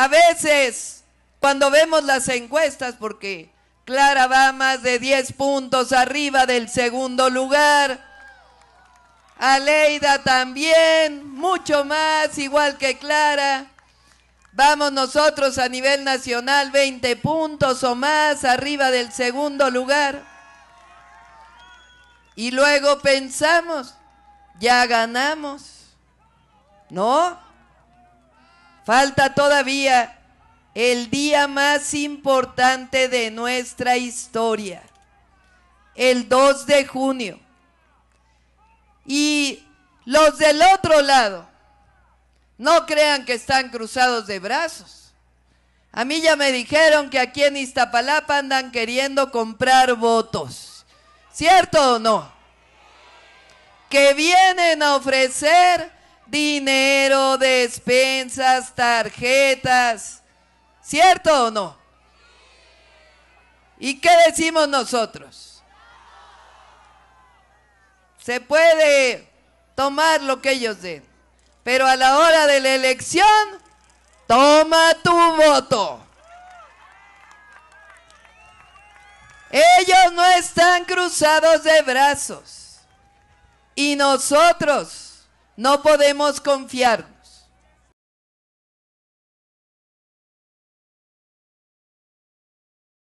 A veces, cuando vemos las encuestas, porque Clara va más de 10 puntos arriba del segundo lugar, Aleida también, mucho más, igual que Clara. Vamos nosotros a nivel nacional 20 puntos o más arriba del segundo lugar. Y luego pensamos, ya ganamos. ¿No? Falta todavía el día más importante de nuestra historia, el 2 de junio. Y los del otro lado, no crean que están cruzados de brazos. A mí ya me dijeron que aquí en Iztapalapa andan queriendo comprar votos. ¿Cierto o no? Que vienen a ofrecer dinero, despensas, tarjetas. ¿Cierto o no? ¿Y qué decimos nosotros? Se puede tomar lo que ellos den, pero a la hora de la elección, toma tu voto. Ellos no están cruzados de brazos. Y nosotros no podemos confiar